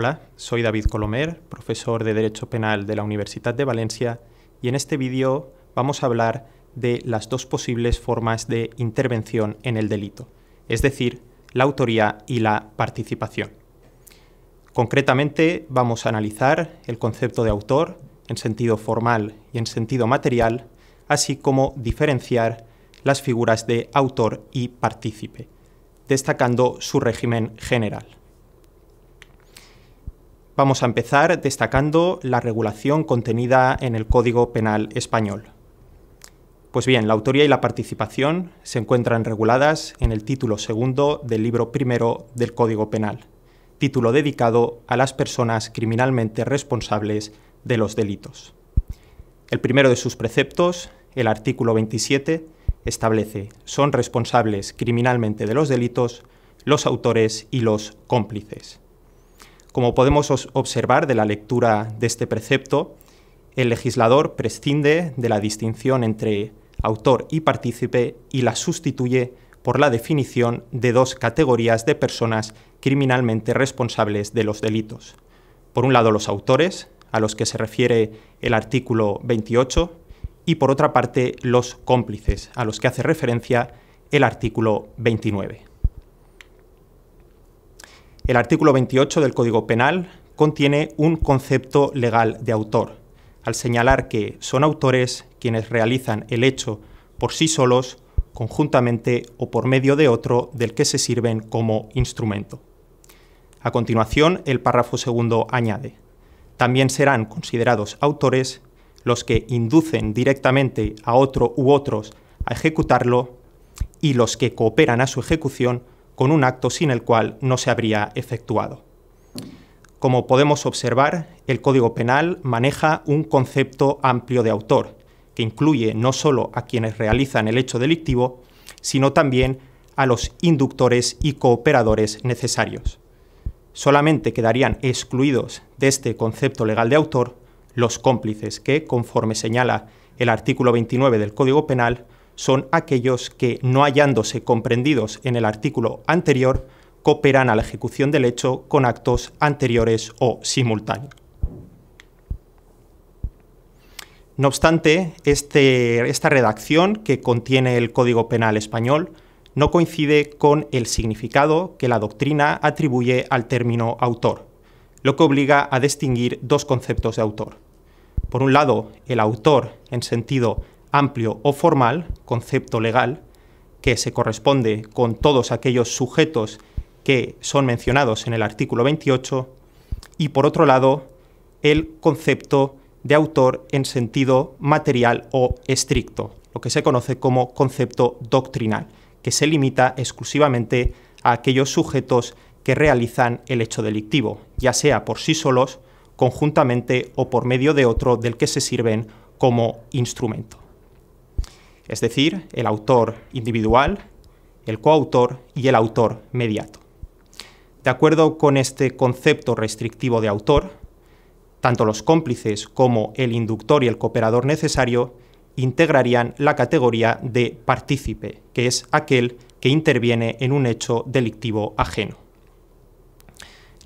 Hola, soy David Colomer, profesor de Derecho Penal de la Universidad de Valencia, y en este vídeo vamos a hablar de las dos posibles formas de intervención en el delito, es decir, la autoría y la participación. Concretamente, vamos a analizar el concepto de autor en sentido formal y en sentido material, así como diferenciar las figuras de autor y partícipe, destacando su régimen general. Vamos a empezar destacando la regulación contenida en el Código Penal Español. Pues bien, la autoría y la participación se encuentran reguladas en el título segundo del libro primero del Código Penal, título dedicado a las personas criminalmente responsables de los delitos. El primero de sus preceptos, el artículo 27, establece son responsables criminalmente de los delitos los autores y los cómplices. Como podemos observar de la lectura de este precepto, el legislador prescinde de la distinción entre autor y partícipe y la sustituye por la definición de dos categorías de personas criminalmente responsables de los delitos. Por un lado, los autores, a los que se refiere el artículo 28, y por otra parte, los cómplices, a los que hace referencia el artículo 29. El artículo 28 del Código Penal contiene un concepto legal de autor, al señalar que son autores quienes realizan el hecho por sí solos, conjuntamente o por medio de otro del que se sirven como instrumento. A continuación, el párrafo segundo añade, también serán considerados autores los que inducen directamente a otro u otros a ejecutarlo y los que cooperan a su ejecución con un acto sin el cual no se habría efectuado. Como podemos observar, el Código Penal maneja un concepto amplio de autor, que incluye no solo a quienes realizan el hecho delictivo, sino también a los inductores y cooperadores necesarios. Solamente quedarían excluidos de este concepto legal de autor los cómplices que, conforme señala el artículo 29 del Código Penal, son aquellos que, no hallándose comprendidos en el artículo anterior, cooperan a la ejecución del hecho con actos anteriores o simultáneos. No obstante, este, esta redacción que contiene el Código Penal español no coincide con el significado que la doctrina atribuye al término autor, lo que obliga a distinguir dos conceptos de autor. Por un lado, el autor en sentido amplio o formal, concepto legal, que se corresponde con todos aquellos sujetos que son mencionados en el artículo 28, y por otro lado, el concepto de autor en sentido material o estricto, lo que se conoce como concepto doctrinal, que se limita exclusivamente a aquellos sujetos que realizan el hecho delictivo, ya sea por sí solos, conjuntamente o por medio de otro del que se sirven como instrumento es decir, el autor individual, el coautor y el autor mediato. De acuerdo con este concepto restrictivo de autor, tanto los cómplices como el inductor y el cooperador necesario integrarían la categoría de partícipe, que es aquel que interviene en un hecho delictivo ajeno.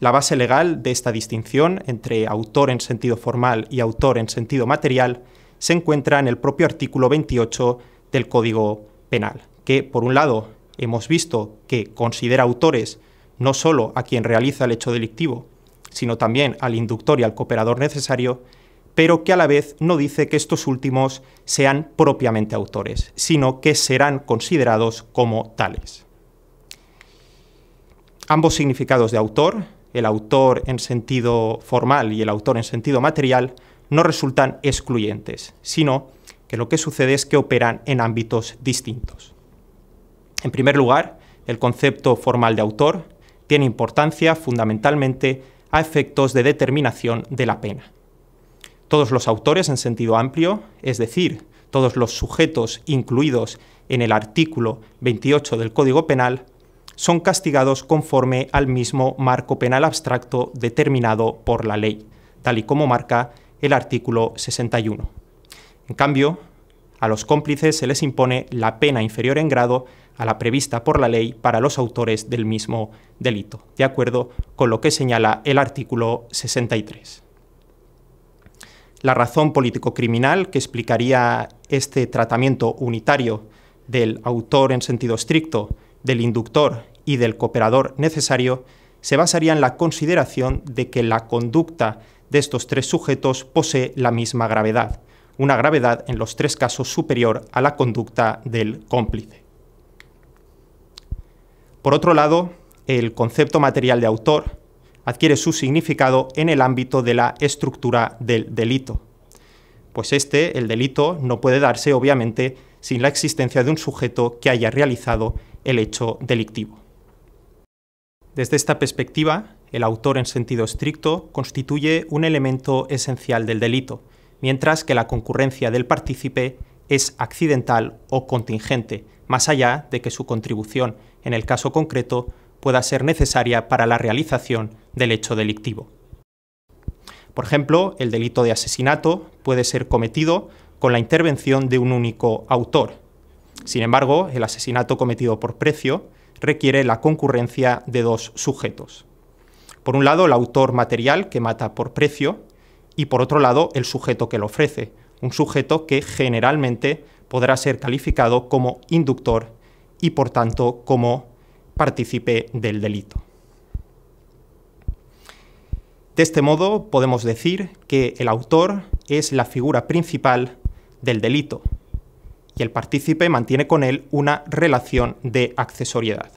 La base legal de esta distinción entre autor en sentido formal y autor en sentido material se encuentra en el propio artículo 28 del Código Penal, que por un lado hemos visto que considera autores no solo a quien realiza el hecho delictivo, sino también al inductor y al cooperador necesario, pero que a la vez no dice que estos últimos sean propiamente autores, sino que serán considerados como tales. Ambos significados de autor, el autor en sentido formal y el autor en sentido material, no resultan excluyentes, sino que lo que sucede es que operan en ámbitos distintos. En primer lugar, el concepto formal de autor tiene importancia fundamentalmente a efectos de determinación de la pena. Todos los autores en sentido amplio, es decir, todos los sujetos incluidos en el artículo 28 del Código Penal, son castigados conforme al mismo marco penal abstracto determinado por la ley, tal y como marca el artículo 61. En cambio, a los cómplices se les impone la pena inferior en grado a la prevista por la ley para los autores del mismo delito, de acuerdo con lo que señala el artículo 63. La razón político-criminal que explicaría este tratamiento unitario del autor en sentido estricto, del inductor y del cooperador necesario se basaría en la consideración de que la conducta de estos tres sujetos posee la misma gravedad, una gravedad en los tres casos superior a la conducta del cómplice. Por otro lado, el concepto material de autor adquiere su significado en el ámbito de la estructura del delito. Pues este, el delito, no puede darse, obviamente, sin la existencia de un sujeto que haya realizado el hecho delictivo. Desde esta perspectiva, el autor en sentido estricto constituye un elemento esencial del delito, mientras que la concurrencia del partícipe es accidental o contingente, más allá de que su contribución, en el caso concreto, pueda ser necesaria para la realización del hecho delictivo. Por ejemplo, el delito de asesinato puede ser cometido con la intervención de un único autor. Sin embargo, el asesinato cometido por precio requiere la concurrencia de dos sujetos. Por un lado, el autor material que mata por precio y por otro lado, el sujeto que lo ofrece, un sujeto que generalmente podrá ser calificado como inductor y por tanto como partícipe del delito. De este modo, podemos decir que el autor es la figura principal del delito y el partícipe mantiene con él una relación de accesoriedad.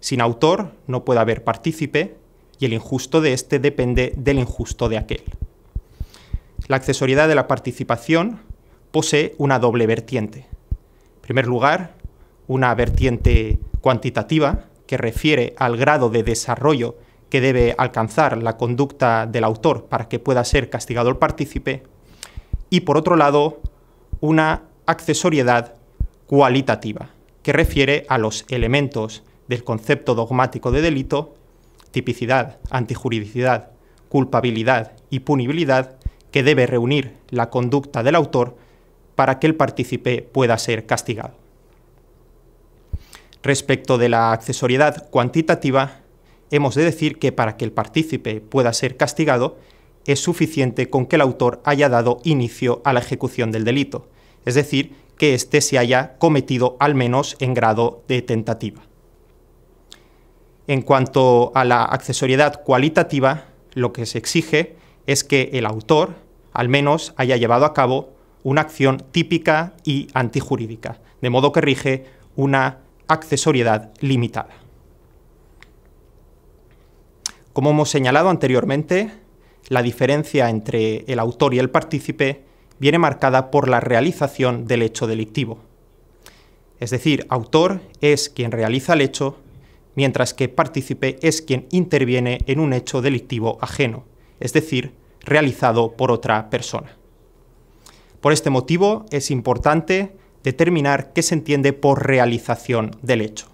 Sin autor no puede haber partícipe y el injusto de este depende del injusto de aquel. La accesoriedad de la participación posee una doble vertiente. En primer lugar, una vertiente cuantitativa que refiere al grado de desarrollo que debe alcanzar la conducta del autor para que pueda ser castigado el partícipe, y por otro lado, una accesoriedad cualitativa que refiere a los elementos del concepto dogmático de delito tipicidad, antijuridicidad, culpabilidad y punibilidad que debe reunir la conducta del autor para que el partícipe pueda ser castigado. Respecto de la accesoriedad cuantitativa, hemos de decir que para que el partícipe pueda ser castigado, es suficiente con que el autor haya dado inicio a la ejecución del delito, es decir, que éste se haya cometido al menos en grado de tentativa. En cuanto a la accesoriedad cualitativa, lo que se exige es que el autor al menos haya llevado a cabo una acción típica y antijurídica, de modo que rige una accesoriedad limitada. Como hemos señalado anteriormente, la diferencia entre el autor y el partícipe viene marcada por la realización del hecho delictivo. Es decir, autor es quien realiza el hecho mientras que partícipe es quien interviene en un hecho delictivo ajeno, es decir, realizado por otra persona. Por este motivo es importante determinar qué se entiende por realización del hecho.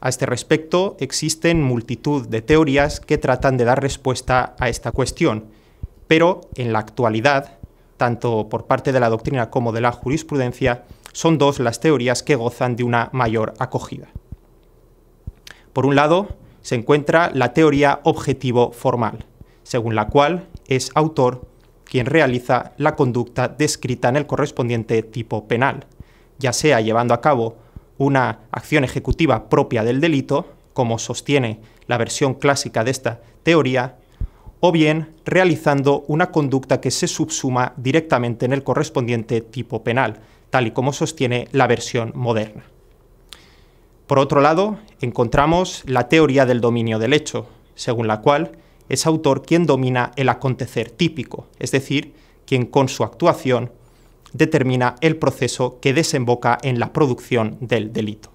A este respecto, existen multitud de teorías que tratan de dar respuesta a esta cuestión, pero en la actualidad, tanto por parte de la doctrina como de la jurisprudencia, son dos las teorías que gozan de una mayor acogida. Por un lado, se encuentra la teoría objetivo formal, según la cual es autor quien realiza la conducta descrita en el correspondiente tipo penal, ya sea llevando a cabo una acción ejecutiva propia del delito, como sostiene la versión clásica de esta teoría, o bien realizando una conducta que se subsuma directamente en el correspondiente tipo penal, tal y como sostiene la versión moderna. Por otro lado, encontramos la teoría del dominio del hecho, según la cual es autor quien domina el acontecer típico, es decir, quien con su actuación determina el proceso que desemboca en la producción del delito.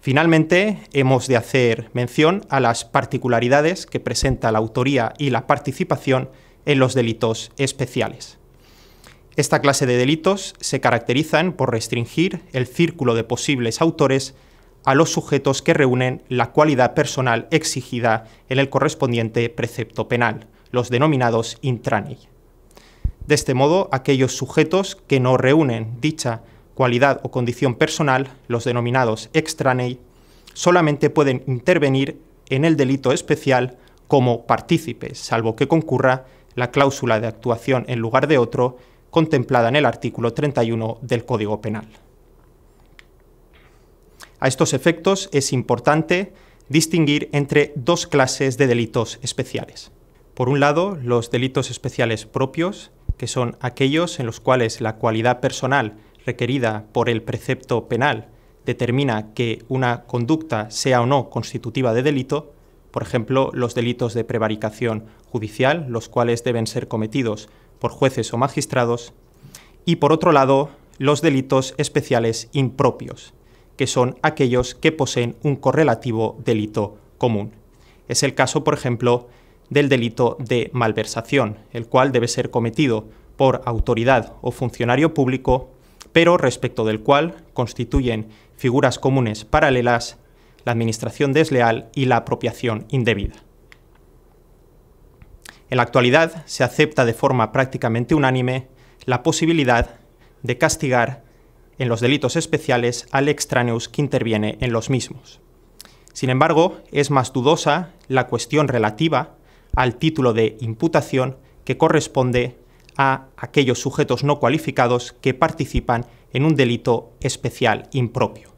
Finalmente, hemos de hacer mención a las particularidades que presenta la autoría y la participación en los delitos especiales. Esta clase de delitos se caracterizan por restringir el círculo de posibles autores a los sujetos que reúnen la cualidad personal exigida en el correspondiente precepto penal, los denominados intranei. De este modo, aquellos sujetos que no reúnen dicha cualidad o condición personal, los denominados extranei, solamente pueden intervenir en el delito especial como partícipes, salvo que concurra la cláusula de actuación en lugar de otro contemplada en el artículo 31 del Código Penal. A estos efectos es importante distinguir entre dos clases de delitos especiales. Por un lado, los delitos especiales propios, que son aquellos en los cuales la cualidad personal requerida por el precepto penal determina que una conducta sea o no constitutiva de delito, por ejemplo, los delitos de prevaricación judicial, los cuales deben ser cometidos por jueces o magistrados, y por otro lado, los delitos especiales impropios, que son aquellos que poseen un correlativo delito común. Es el caso, por ejemplo, del delito de malversación, el cual debe ser cometido por autoridad o funcionario público, pero respecto del cual constituyen figuras comunes paralelas la administración desleal y la apropiación indebida. En la actualidad se acepta de forma prácticamente unánime la posibilidad de castigar en los delitos especiales al extraneus que interviene en los mismos. Sin embargo, es más dudosa la cuestión relativa al título de imputación que corresponde a aquellos sujetos no cualificados que participan en un delito especial impropio.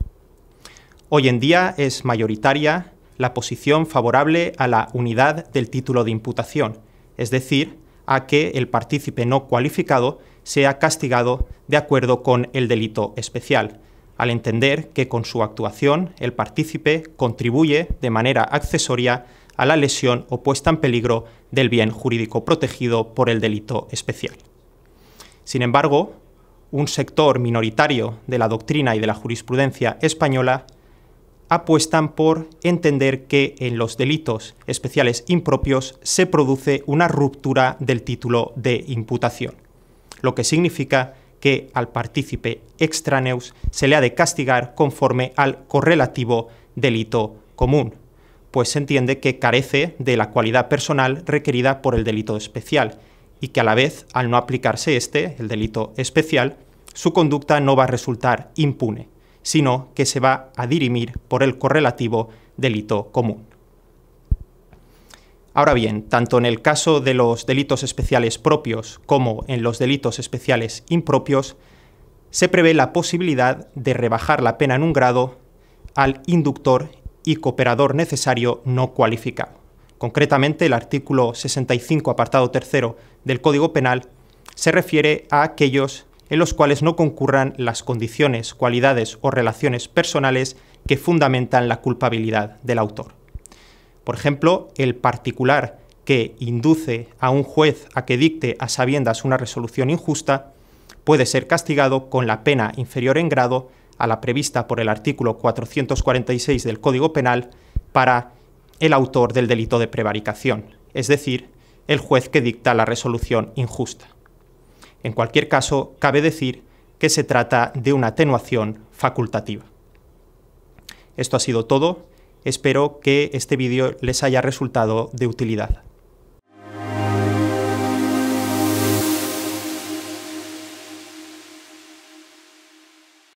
Hoy en día es mayoritaria la posición favorable a la unidad del título de imputación, es decir, a que el partícipe no cualificado sea castigado de acuerdo con el delito especial, al entender que con su actuación el partícipe contribuye de manera accesoria a la lesión o puesta en peligro del bien jurídico protegido por el delito especial. Sin embargo, un sector minoritario de la doctrina y de la jurisprudencia española apuestan por entender que en los delitos especiales impropios se produce una ruptura del título de imputación, lo que significa que al partícipe extraneus se le ha de castigar conforme al correlativo delito común, pues se entiende que carece de la cualidad personal requerida por el delito especial y que a la vez, al no aplicarse este, el delito especial, su conducta no va a resultar impune sino que se va a dirimir por el correlativo delito común. Ahora bien, tanto en el caso de los delitos especiales propios como en los delitos especiales impropios, se prevé la posibilidad de rebajar la pena en un grado al inductor y cooperador necesario no cualificado. Concretamente, el artículo 65, apartado 3 del Código Penal se refiere a aquellos en los cuales no concurran las condiciones, cualidades o relaciones personales que fundamentan la culpabilidad del autor. Por ejemplo, el particular que induce a un juez a que dicte a sabiendas una resolución injusta puede ser castigado con la pena inferior en grado a la prevista por el artículo 446 del Código Penal para el autor del delito de prevaricación, es decir, el juez que dicta la resolución injusta. En cualquier caso, cabe decir que se trata de una atenuación facultativa. Esto ha sido todo. Espero que este vídeo les haya resultado de utilidad.